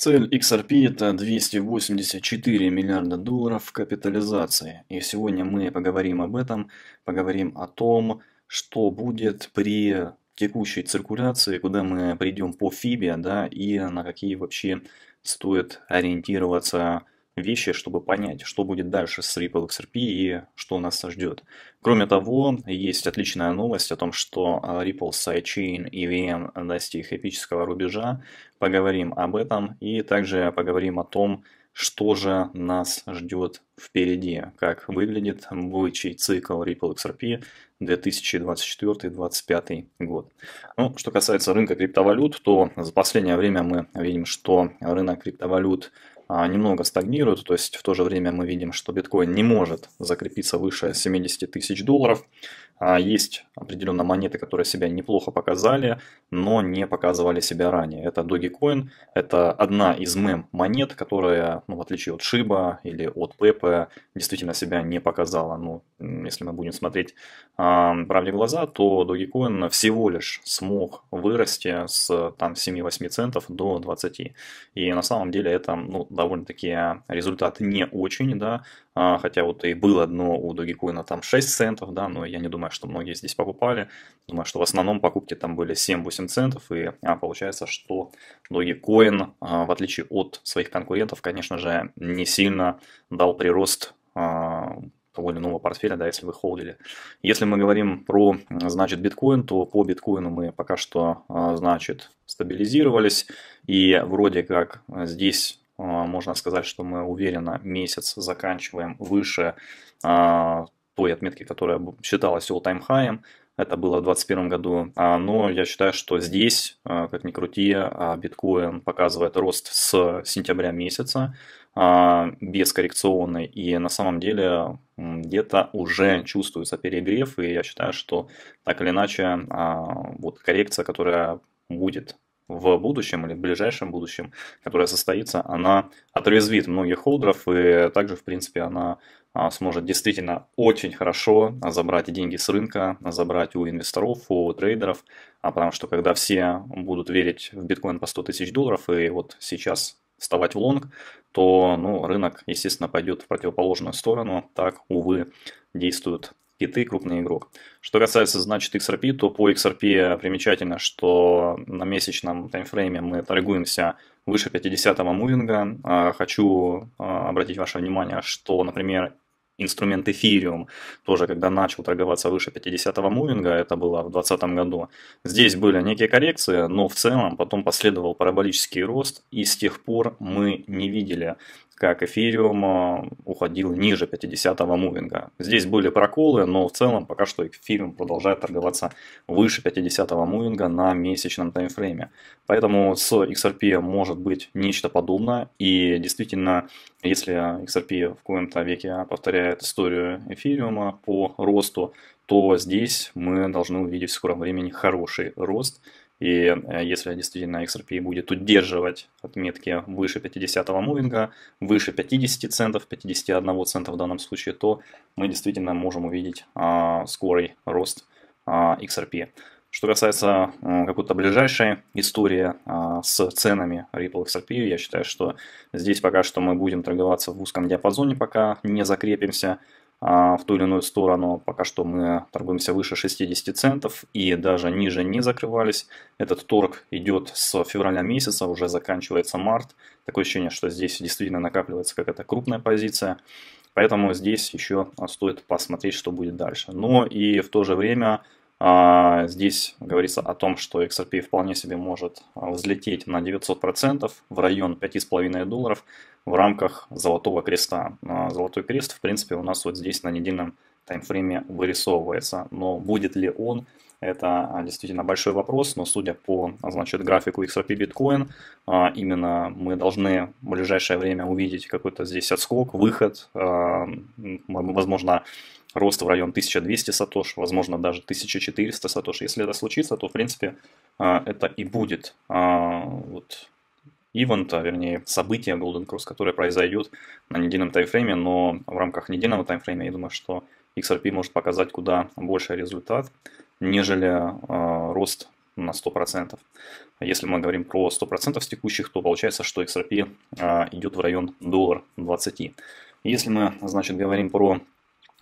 Цель XRP – это 284 миллиарда долларов капитализации. И сегодня мы поговорим об этом, поговорим о том, что будет при текущей циркуляции, куда мы придем по FIBE, да, и на какие вообще стоит ориентироваться вещи, чтобы понять, что будет дальше с Ripple XRP и что нас ждет. Кроме того, есть отличная новость о том, что а, Ripple Sidechain VM достиг эпического рубежа. Поговорим об этом и также поговорим о том, что же нас ждет впереди, как выглядит будущий цикл Ripple XRP, 2024-2025 год. Ну, что касается рынка криптовалют, то за последнее время мы видим, что рынок криптовалют а, немного стагнирует, то есть в то же время мы видим, что биткоин не может закрепиться выше 70 тысяч долларов. А, есть определенно монеты, которые себя неплохо показали, но не показывали себя ранее. Это Dogecoin, это одна из мем монет, которая, ну, в отличие от Шиба или от Pepe, действительно себя не показала. Ну, если мы будем смотреть э, правде в глаза, то Dogecoin всего лишь смог вырасти с там 7-8 центов до 20. И на самом деле это ну, довольно-таки результат не очень, да, э, хотя вот и было дно у Dogecoin там 6 центов, да, но я не думаю, что многие здесь покупали. Думаю, что в основном покупки там были 7-8 центов, и а, получается, что Dogecoin, э, в отличие от своих конкурентов, конечно же, не сильно дал прирост а, того или иного портфеля, да, если вы холдили. Если мы говорим про, значит, биткоин, то по биткоину мы пока что, а, значит, стабилизировались, и вроде как а, здесь а, можно сказать, что мы уверенно месяц заканчиваем выше той отметки, которая считалась all-time high, это было в 2021 году, но я считаю, что здесь, как ни крути, биткоин показывает рост с сентября месяца, а, бескоррекционной, и на самом деле где-то уже чувствуется перегрев, и я считаю, что так или иначе а, вот коррекция, которая будет в будущем или в ближайшем будущем, которая состоится, она отрезвит многих холдеров, и также, в принципе, она а, сможет действительно очень хорошо забрать деньги с рынка, забрать у инвесторов, у трейдеров, потому что когда все будут верить в биткоин по 100 тысяч долларов, и вот сейчас вставать в лонг, то ну, рынок, естественно, пойдет в противоположную сторону. Так, увы, действуют киты, крупный игрок. Что касается, значит, XRP, то по XRP примечательно, что на месячном таймфрейме мы торгуемся выше 50-го мувинга. А, хочу а, обратить ваше внимание, что, например, инструмент Ethereum, тоже когда начал торговаться выше 50-го мувинга, это было в 2020 году. Здесь были некие коррекции, но в целом потом последовал параболический рост, и с тех пор мы не видели как эфириум а, уходил ниже 50-го мувинга. Здесь были проколы, но в целом пока что эфириум продолжает торговаться выше 50-го мувинга на месячном таймфрейме. Поэтому с XRP может быть нечто подобное. И действительно, если XRP в каком то веке повторяет историю эфириума по росту, то здесь мы должны увидеть в скором времени хороший рост и э, если действительно XRP будет удерживать отметки выше 50-го мувинга, выше 50 центов, 51 цента в данном случае, то мы действительно можем увидеть а, скорый рост а, XRP. Что касается а, какой-то ближайшей истории а, с ценами Ripple XRP, я считаю, что здесь пока что мы будем торговаться в узком диапазоне, пока не закрепимся. А, в ту или иную сторону. Пока что мы торгуемся выше 60 центов и даже ниже не закрывались. Этот торг идет с февраля месяца, уже заканчивается март. Такое ощущение, что здесь действительно накапливается какая-то крупная позиция. Поэтому здесь еще стоит посмотреть, что будет дальше. Но и в то же время а здесь говорится о том, что XRP вполне себе может а, взлететь на 900% в район 5,5 долларов в рамках Золотого Креста. А Золотой Крест, в принципе, у нас вот здесь на недельном таймфрейме вырисовывается. Но будет ли он, это а, действительно большой вопрос, но судя по а, значит, графику XRP Bitcoin, а, именно мы должны в ближайшее время увидеть какой-то здесь отскок, выход, возможно, рост в район 1200 сатош, возможно, даже 1400 сатош. Если это случится, то, в принципе, это и будет вот, ивента, вернее, события Golden Cross, которое произойдет на недельном таймфрейме, но в рамках недельного таймфрейма, я думаю, что XRP может показать куда больший результат, нежели э, рост на 100%. Если мы говорим про 100% с текущих, то получается, что XRP э, идет в район доллар 20. Если мы, значит, говорим про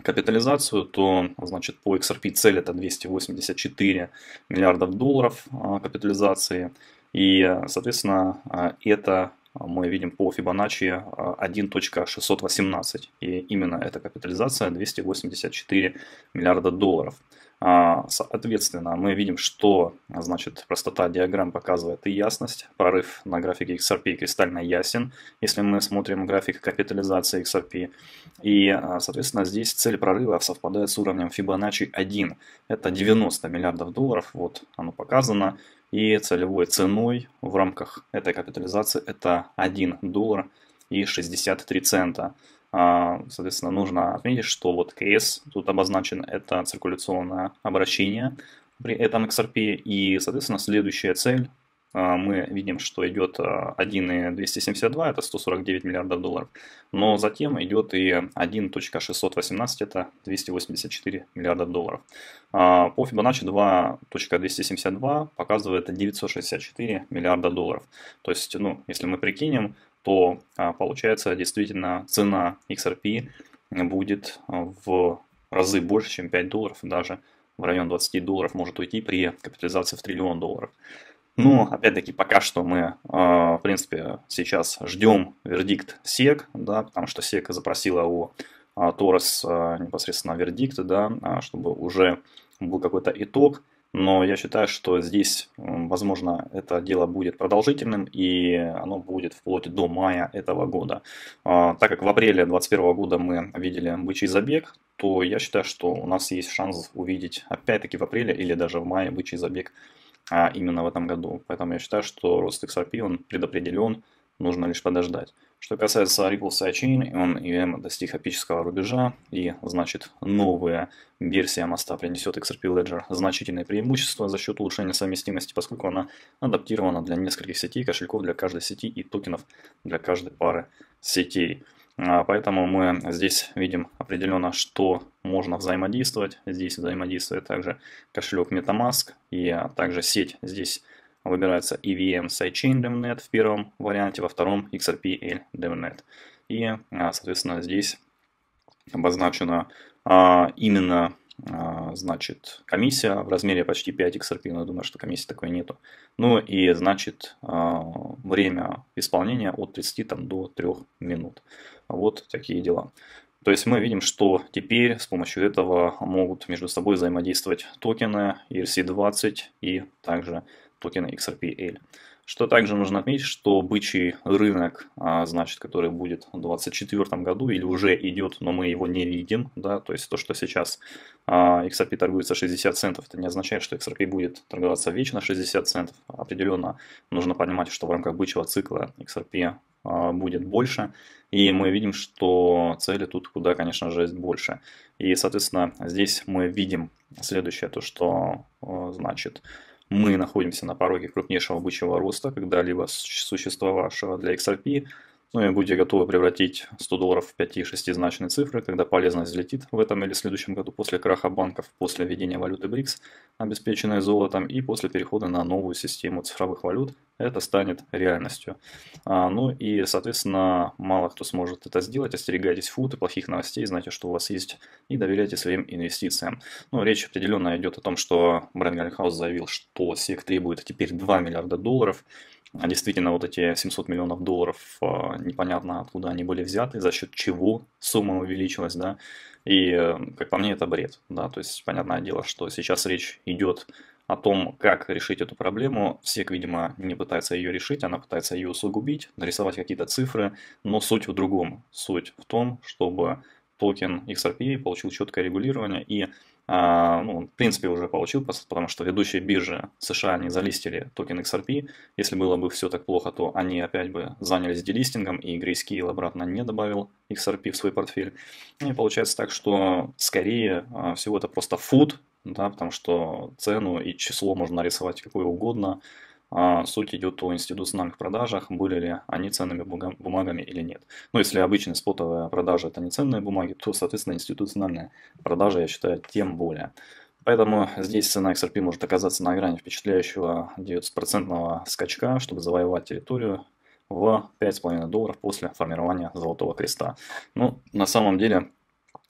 капитализацию, то, значит, по XRP цель это 284 миллиардов долларов э, капитализации. И, соответственно, это а, мы видим по Fibonacci 1.618. А, и именно эта капитализация 284 миллиарда долларов. А, соответственно, мы видим, что значит, простота диаграмм показывает и ясность. Прорыв на графике XRP кристально ясен, если мы смотрим график капитализации XRP. И, соответственно, здесь цель прорыва совпадает с уровнем Fibonacci 1. Это 90 миллиардов долларов, вот оно показано. И целевой ценой в рамках этой капитализации это 1 доллар и 63 цента. А, соответственно, нужно отметить, что вот КС тут обозначен, это циркуляционное обращение при этом XRP. И, соответственно, следующая цель а, мы видим, что идет 1,272, а, это 149 миллиардов долларов, но затем идет и 1.618, это 284 миллиарда долларов. А, по Fibonacci 2.272 показывает 964 миллиарда долларов. То есть, ну, если мы прикинем, то получается действительно цена XRP будет в разы больше, чем 5 долларов, даже в район 20 долларов может уйти при капитализации в триллион долларов. Но, опять-таки, пока что мы, а, в принципе, сейчас ждем вердикт SEC, да, потому что SEC запросила у а, Торрес а, непосредственно вердикт, да, чтобы уже был какой-то итог. Но я считаю, что здесь, возможно, это дело будет продолжительным, и оно будет вплоть до мая этого года. Так как в апреле 2021 года мы видели бычий забег, то я считаю, что у нас есть шанс увидеть опять-таки в апреле или даже в мае бычий забег а именно в этом году. Поэтому я считаю, что рост XRP он предопределен, нужно лишь подождать. Что касается Ripple Sidechain, он EVM достиг эпического рубежа, и значит новая версия моста принесет XRP Ledger значительное преимущество за счет улучшения совместимости, поскольку она адаптирована для нескольких сетей, кошельков для каждой сети и токенов для каждой пары сетей. А, поэтому мы здесь видим определенно, что можно взаимодействовать. Здесь взаимодействует также кошелек MetaMask и а, также сеть. Здесь выбирается EVM Sidechain DevNet в первом варианте, во втором XRPL DevNet. И, а, соответственно, здесь обозначена именно значит, комиссия в размере почти 5 XRP, но я думаю, что комиссии такой нету. Ну и, значит, время исполнения от 30 там, до 3 минут. Вот такие дела. То есть мы видим, что теперь с помощью этого могут между собой взаимодействовать токены ERC20 и также токены XRPL. Что также нужно отметить, что бычий рынок, а, значит, который будет в 2024 году или уже идет, но мы его не видим, да, то есть то, что сейчас а, XRP торгуется 60 центов, это не означает, что XRP будет торговаться вечно 60 центов. Определенно нужно понимать, что в рамках бычьего цикла XRP а, будет больше. И мы видим, что цели тут куда, конечно же, есть больше. И, соответственно, здесь мы видим следующее, то что э, значит мы находимся на пороге крупнейшего бычьего роста, когда-либо существовавшего для XRP. Ну и будете готовы превратить 100 долларов в 5 и 6 значные цифры, когда полезность взлетит в этом или следующем году после краха банков, после введения валюты БРИКС, обеспеченной золотом, и после перехода на новую систему цифровых валют, это станет реальностью. А, ну и, соответственно, мало кто сможет это сделать. Остерегайтесь фут и плохих новостей, знайте, что у вас есть, и доверяйте своим инвестициям. Ну, речь определенно идет о том, что Брайан заявил, что СЕК требует теперь 2 миллиарда долларов – а действительно, вот эти 700 миллионов долларов, а, непонятно откуда они были взяты, за счет чего сумма увеличилась, да, и, э, как по мне, это бред, да, то есть, понятное дело, что сейчас речь идет о том, как решить эту проблему. Всех, видимо, не пытается ее решить, она пытается ее усугубить, нарисовать какие-то цифры, но суть в другом. Суть в том, чтобы токен XRP получил четкое регулирование и, а, ну, в принципе, уже получил, потому что ведущие биржи США они залистили токен XRP. Если было бы все так плохо, то они опять бы занялись делистингом, и Grayscale обратно не добавил XRP в свой портфель. Ну, и получается так, что скорее а, всего это просто фуд, да, потому что цену и число можно нарисовать какое угодно – а, суть идет о институциональных продажах, были ли они ценными бумагами или нет. Но ну, если обычная спотовая продажа это не ценные бумаги, то, соответственно, институциональная продажа, я считаю, тем более. Поэтому здесь цена XRP может оказаться на грани впечатляющего процентного скачка, чтобы завоевать территорию в 5,5 долларов после формирования золотого креста. Но ну, на самом деле,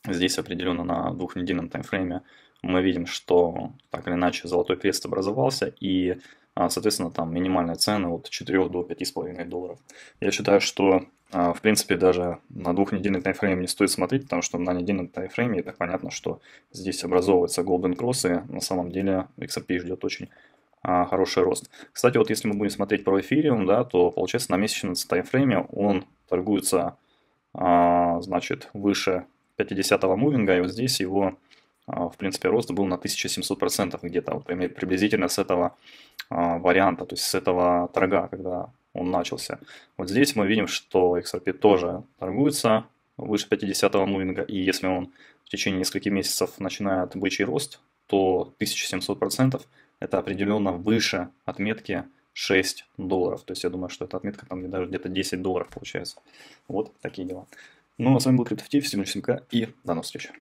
здесь определенно на двухнедельном таймфрейме мы видим, что так или иначе золотой крест образовался, и а, соответственно, там минимальная цена от 4 до 5,5 долларов. Я считаю, что, а, в принципе, даже на двухнедельный таймфрейм не стоит смотреть, потому что на недельном таймфрейме, и так понятно, что здесь образовываются Golden Cross, и на самом деле XRP ждет очень а, хороший рост. Кстати, вот если мы будем смотреть про эфириум, да, то получается на месячном таймфрейме он торгуется, значит, выше 50-го мувинга, и вот здесь его а, в принципе, рост был на 1700% где-то, вот приблизительно с этого а, варианта, то есть с этого торга, когда он начался. Вот здесь мы видим, что XRP тоже торгуется выше 50-го мувинга, и если он в течение нескольких месяцев начинает бычий рост, то 1700% это определенно выше отметки 6 долларов. То есть я думаю, что эта отметка там даже где-то 10 долларов получается. Вот такие дела. Ну, а с вами был CryptoFT, всем удачи и до новых встреч.